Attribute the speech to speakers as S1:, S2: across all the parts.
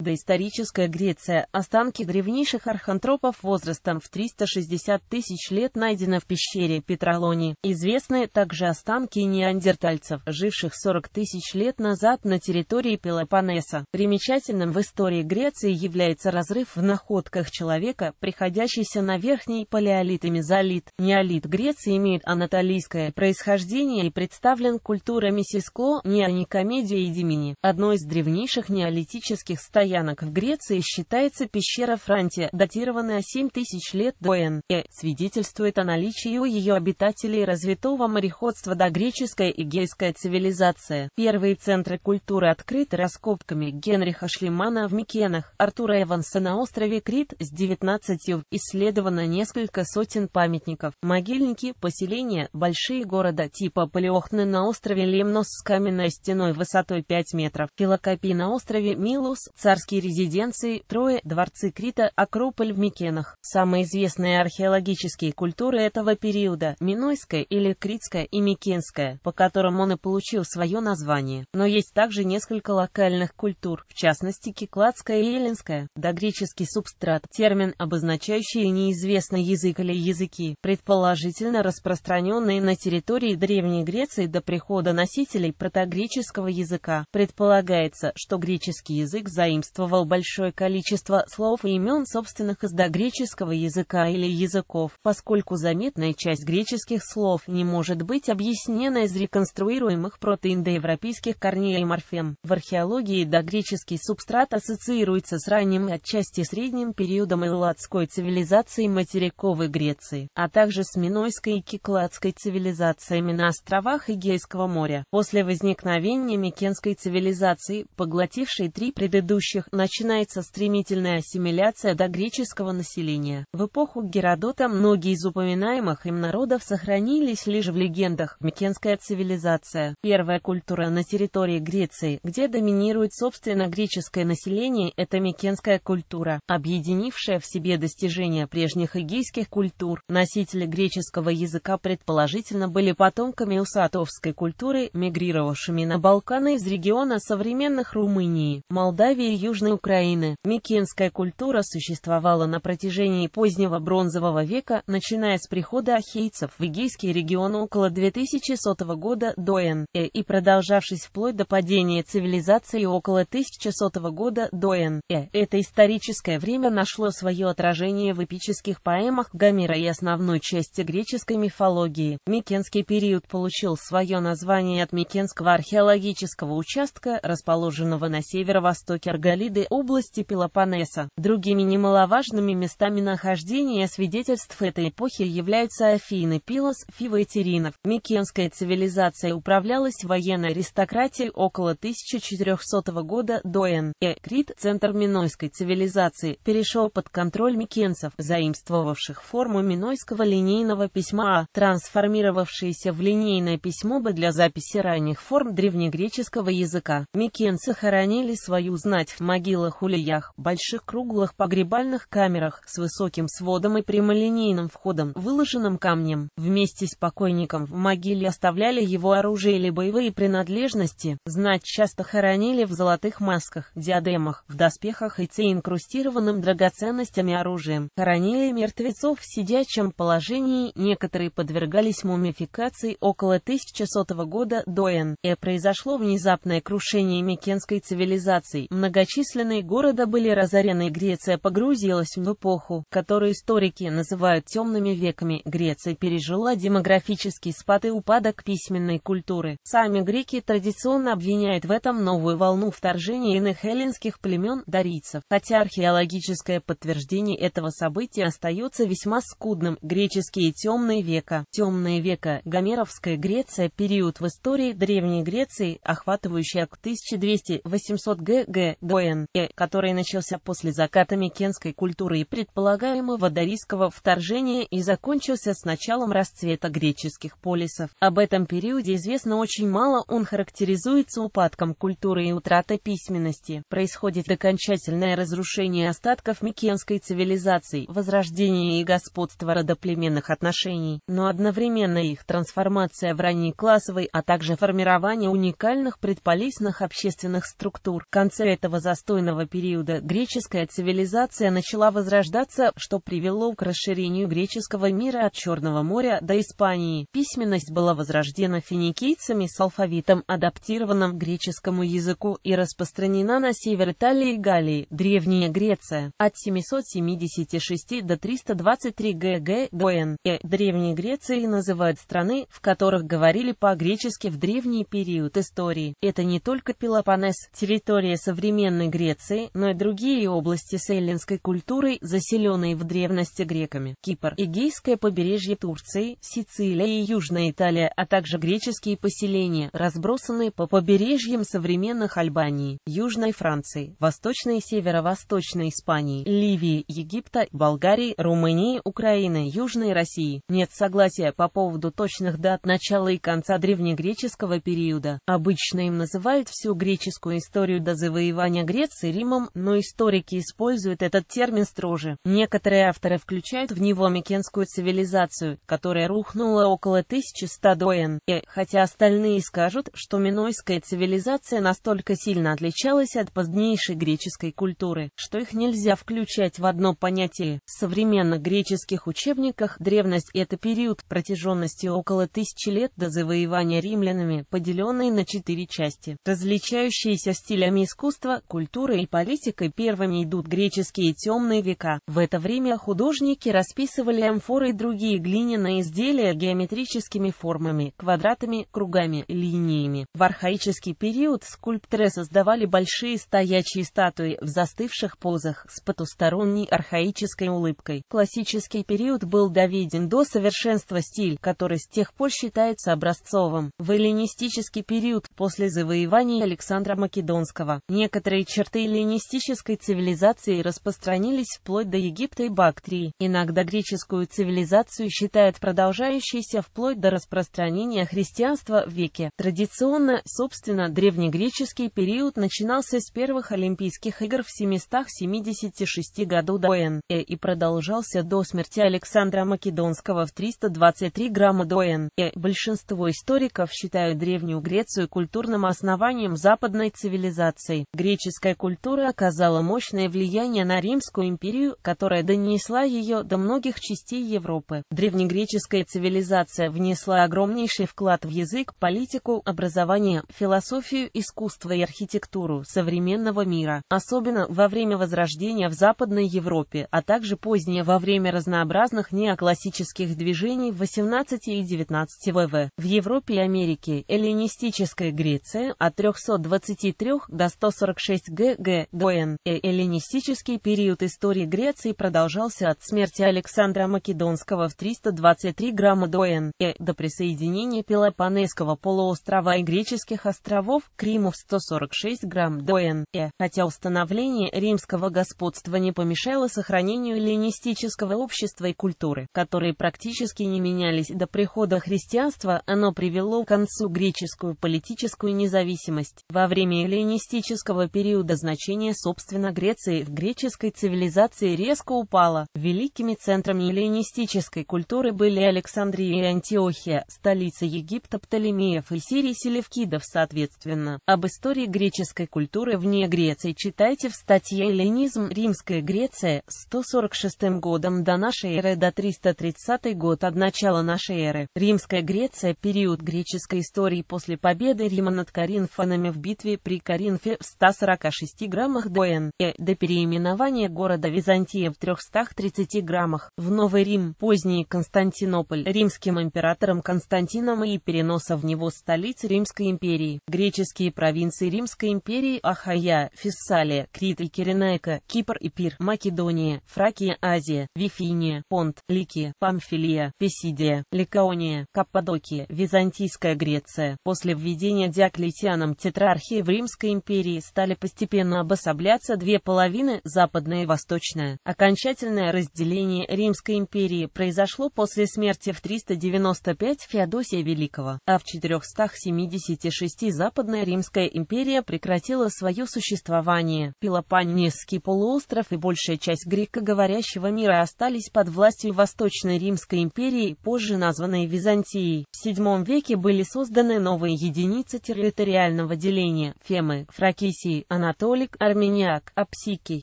S1: Доисторическая Греция. Останки древнейших архантропов возрастом в 360 тысяч лет найдены в пещере Петролони. Известны также останки неандертальцев, живших 40 тысяч лет назад на территории Пелопоннеса. Примечательным в истории Греции является разрыв в находках человека, приходящийся на верхний палеолит и мезолит. Неолит Греции имеет анатолийское происхождение и представлен культурами Сиско, Неоникомедия и Димини, Одно из древнейших неолитических стоянок стоянок в Греции считается пещера Франтия, датированная 7000 лет до н.э., Свидетельствует о наличии у ее обитателей развитого мореходства до греческой и гейская цивилизация. Первые центры культуры открыты раскопками Генриха Шлемана в Микенах, Артура Эванса на острове Крит с 19 исследовано несколько сотен памятников, могильники, поселения, большие города типа Палеохны на острове Лемнос с каменной стеной высотой 5 метров, Филокопий на острове Милус, царство царские резиденции, Трое, дворцы Крита, Акрополь в Микенах. Самые известные археологические культуры этого периода – Минойская или Критская и Микенская, по которым он и получил свое название. Но есть также несколько локальных культур, в частности Кикладская и Эллинская, догреческий субстрат, термин, обозначающий неизвестный язык или языки, предположительно распространенные на территории Древней Греции до прихода носителей протогреческого языка. Предполагается, что греческий язык заимствован заимствовал большое количество слов и имен собственных из догреческого языка или языков, поскольку заметная часть греческих слов не может быть объяснена из реконструируемых протоиндоевропейских корней и морфем. В археологии догреческий субстрат ассоциируется с ранним и отчасти средним периодом элладской цивилизации материковой Греции, а также с Минойской и Кикладской цивилизациями на островах Эгейского моря. После возникновения Микенской цивилизации, поглотившей три предыдущих правящих начинается стремительная ассимиляция до греческого населения. В эпоху Геродота многие из упоминаемых им народов сохранились лишь в легендах. Микенская цивилизация – первая культура на территории Греции, где доминирует собственно греческое население, это микенская культура, объединившая в себе достижения прежних эгейских культур. Носители греческого языка предположительно были потомками усатовской культуры, мигрировавшими на Балканы из региона современных Румынии, Молдавии и Южной Украины. Микенская культура существовала на протяжении позднего Бронзового века, начиная с прихода ахейцев в Эгейский регион около 2100 года до Н. Э и продолжавшись вплоть до падения цивилизации около 1100 года до Н. Э. Это историческое время нашло свое отражение в эпических поэмах Гомера и основной части греческой мифологии. Микенский период получил свое название от Микенского археологического участка, расположенного на северо-востоке Аргалии инвалиды области Пелопоннеса. Другими немаловажными местами нахождения свидетельств этой эпохи являются Афины, Пилос, Фива и Теринов. Микенская цивилизация управлялась военной аристократией около 1400 года до Н. Э. Крит, центр Минойской цивилизации, перешел под контроль микенцев, заимствовавших форму минойского линейного письма А, трансформировавшееся в линейное письмо Б для записи ранних форм древнегреческого языка. Микенцы хоронили свою знать в могилах-улеях, больших круглых погребальных камерах с высоким сводом и прямолинейным входом, выложенным камнем. Вместе с покойником в могиле оставляли его оружие или боевые принадлежности, знать часто хоронили в золотых масках, диадемах, в доспехах и цеинкрустированным драгоценностями оружием. Хоронили мертвецов в сидячем положении, некоторые подвергались мумификации около 1100 года до Н. Э произошло внезапное крушение микенской цивилизации, многочисленные многочисленные города были разорены и Греция погрузилась в эпоху, которую историки называют темными веками. Греция пережила демографический спад и упадок письменной культуры. Сами греки традиционно обвиняют в этом новую волну вторжения иных эллинских племен дарийцев. Хотя археологическое подтверждение этого события остается весьма скудным. Греческие темные века. Темные века. Гомеровская Греция. Период в истории Древней Греции, охватывающий от 1200-800 г.г. до Коэн, который начался после заката микенской культуры и предполагаемого дарийского вторжения и закончился с началом расцвета греческих полисов. Об этом периоде известно очень мало, он характеризуется упадком культуры и утратой письменности. Происходит окончательное разрушение остатков микенской цивилизации, возрождение и господство родоплеменных отношений, но одновременно их трансформация в ранней классовой, а также формирование уникальных предполисных общественных структур. В конце этого застойного периода греческая цивилизация начала возрождаться, что привело к расширению греческого мира от Черного моря до Испании. Письменность была возрождена финикийцами с алфавитом, адаптированным к греческому языку и распространена на север Италии и Галлии, Древняя Греция, от 776 до 323 г.г. до н.э. Древней Греции называют страны, в которых говорили по-гречески в древний период истории. Это не только Пелопонес, территория современной Современной Греции, но и другие области с культуры, заселенные в древности греками, Кипр, Эгейское побережье Турции, Сицилия и Южная Италия, а также греческие поселения, разбросанные по побережьям современных Албании, Южной Франции, Восточной и Северо-Восточной Испании, Ливии, Египта, Болгарии, Румынии, Украины, Южной России. Нет согласия по поводу точных дат начала и конца древнегреческого периода. Обычно им называют всю греческую историю до завоевания Грецией, Римом, но историки используют этот термин строже. Некоторые авторы включают в него микенскую цивилизацию, которая рухнула около 1100 до Н. И, хотя остальные скажут, что минойская цивилизация настолько сильно отличалась от позднейшей греческой культуры, что их нельзя включать в одно понятие. В современных греческих учебниках древность – это период протяженностью около тысячи лет до завоевания римлянами, поделенный на четыре части, различающиеся стилями искусства, культуры, культурой и политикой первыми идут греческие темные века. В это время художники расписывали амфоры и другие глиняные изделия геометрическими формами, квадратами, кругами, линиями. В архаический период скульпторы создавали большие стоячие статуи в застывших позах с потусторонней архаической улыбкой. Классический период был доведен до совершенства стиль, который с тех пор считается образцовым. В эллинистический период, после завоевания Александра Македонского, некоторые черты эллинистической цивилизации распространились вплоть до Египта и Бактрии. Иногда греческую цивилизацию считают продолжающейся вплоть до распространения христианства в веке. Традиционно, собственно, древнегреческий период начинался с первых Олимпийских игр в 776 году до Н. Э и продолжался до смерти Александра Македонского в 323 грамма до Н. Э. Большинство историков считают Древнюю Грецию культурным основанием западной цивилизации. Греческая римская культура оказала мощное влияние на Римскую империю, которая донесла ее до многих частей Европы. Древнегреческая цивилизация внесла огромнейший вклад в язык, политику, образование, философию, искусство и архитектуру современного мира, особенно во время Возрождения в Западной Европе, а также позднее во время разнообразных неоклассических движений 18 и 19 вв. В Европе и Америке эллинистическая Греция от 323 до 146 часть ГГ доен и э, эллинистический период истории Греции продолжался от смерти Александра Македонского в 323 грамма доен и э, до присоединения Пелопонесского полуострова и греческих островов к Риму в 146 грамм доен и, э. хотя установление римского господства не помешало сохранению эллинистического общества и культуры, которые практически не менялись до прихода христианства, оно привело к концу греческую политическую независимость. Во время эллинистического периода периода значение собственно Греции в греческой цивилизации резко упало. Великими центрами эллинистической культуры были Александрия и Антиохия, столица Египта Птолемеев и Сирии Селевкидов соответственно. Об истории греческой культуры вне Греции читайте в статье «Эллинизм. Римская Греция. 146 годом до нашей эры до 330 год от начала нашей эры». Римская Греция. Период греческой истории после победы Рима над Коринфанами в битве при Коринфе в 140 46 граммах ДН, и до переименования города Византия в 330 граммах в Новый Рим, поздний Константинополь, римским императором Константином и переноса в него столиц Римской империи, греческие провинции Римской империи Ахая, Фессалия, Крит и Киренайка, Кипр и Пир, Македония, Фракия, Азия, Вифиния, Понт, Лики, Памфилия, Песидия, Ликаония, Каппадокия, Византийская Греция. После введения Диоклетианом тетрархии в Римской империи стали поселенцами постепенно обособляться две половины, западная и восточная. Окончательное разделение Римской империи произошло после смерти в 395 Феодосия Великого, а в 476 Западная Римская империя прекратила свое существование. Пелопоннесский полуостров и большая часть грекоговорящего мира остались под властью Восточной Римской империи, позже названной Византией. В VII веке были созданы новые единицы территориального деления – Фемы, Фракисии, Анатолик, Армениак, Апсикий.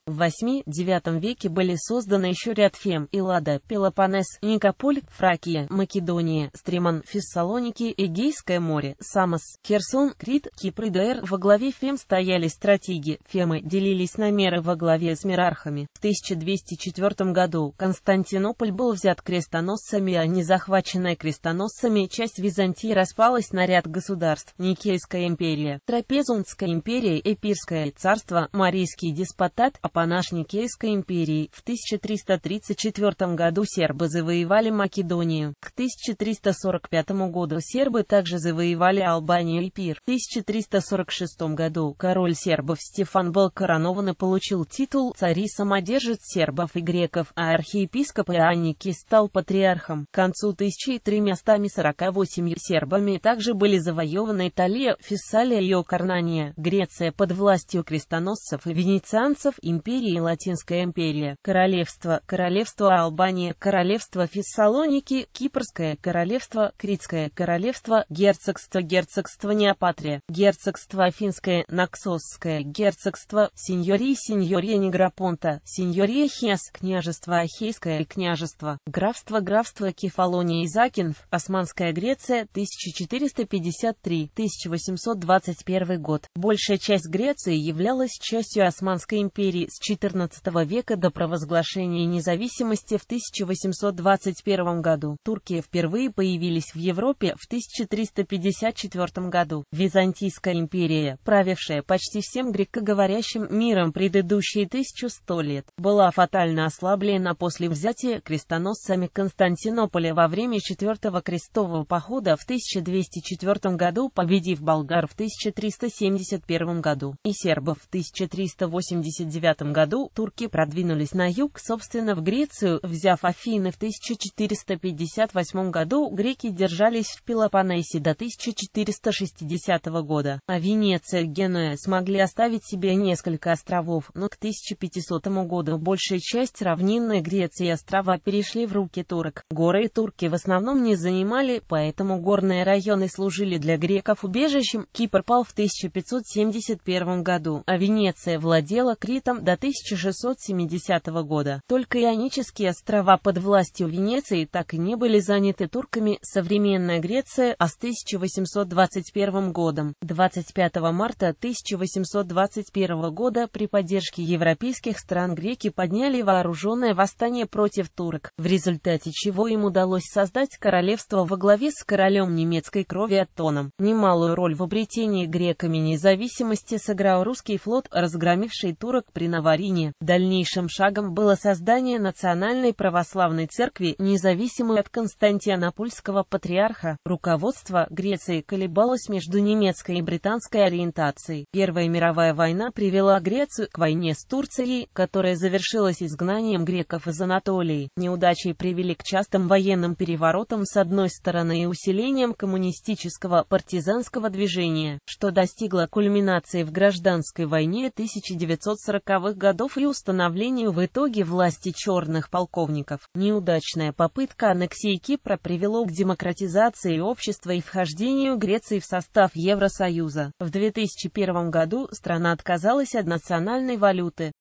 S1: В 8-9 веке были созданы еще ряд фем, Эллада, Пелопонес, Никополь, Фракия, Македония, Стриман, Фессалоники, Эгейское море, Самос, Херсон, Крит, Кипр и др. Во главе фем стояли стратеги, фемы делились на меры во главе с мирархами. В 1204 году Константинополь был взят крестоносцами, а не захваченная крестоносцами часть Византии распалась на ряд государств. Никейская империя, Трапезундская империя, Эпирская Московское царство марийский деспотат Апанаш Никейской империи. В 1334 году сербы завоевали Македонию. К 1345 году сербы также завоевали Албанию и Пир. В 1346 году король сербов Стефан был коронован и получил титул «Цари-самодержец сербов и греков», а архиепископ Иоанники стал патриархом. К концу 1348 сербами также были завоеваны Италия, Фессалия и Окарнания. Греция под властью частью крестоносцев и венецианцев империи и Латинская империя, королевство, королевство Албания, королевство Фессалоники, Кипрское королевство, Критское королевство, герцогство, герцогство Неопатрия, герцогство Афинское, Наксосское, герцогство, сеньори, сеньория Неграпонта, сеньория Хес, княжество Ахейское княжество, графство, графство Кефалония и Закинф, Османская Греция, 1453-1821 год. Большая часть Греции являлась частью Османской империи с XIV века до провозглашения независимости в 1821 году. Турки впервые появились в Европе в 1354 году. Византийская империя, правившая почти всем грекоговорящим миром предыдущие тысячу лет, была фатально ослаблена после взятия крестоносцами Константинополя во время Четвертого крестового похода в 1204 году, победив болгар в 1371 году и сер сербов. В 1389 году турки продвинулись на юг, собственно, в Грецию, взяв Афины в 1458 году, греки держались в Пелопоннесе до 1460 года, а Венеция и Генуя смогли оставить себе несколько островов, но к 1500 году большая часть равнинной Греции и острова перешли в руки турок. Горы и турки в основном не занимали, поэтому горные районы служили для греков убежищем. Кипр пал в 1571 году году, а Венеция владела Критом до 1670 года. Только Ионические острова под властью Венеции так и не были заняты турками, современная Греция, а с 1821 годом. 25 марта 1821 года при поддержке европейских стран греки подняли вооруженное восстание против турок, в результате чего им удалось создать королевство во главе с королем немецкой крови Аттоном. Немалую роль в обретении греками независимости сыграл русский флот, разгромивший турок при Наварине. Дальнейшим шагом было создание Национальной православной церкви, независимой от Константинопольского патриарха. Руководство Греции колебалось между немецкой и британской ориентацией. Первая мировая война привела Грецию к войне с Турцией, которая завершилась изгнанием греков из Анатолии. Неудачи привели к частым военным переворотам с одной стороны и усилением коммунистического партизанского движения, что достигло кульминации в гражданском гражданской войне 1940-х годов и установлению в итоге власти черных полковников. Неудачная попытка аннексии Кипра привело к демократизации общества и вхождению Греции в состав Евросоюза. В 2001 году страна отказалась от национальной валюты.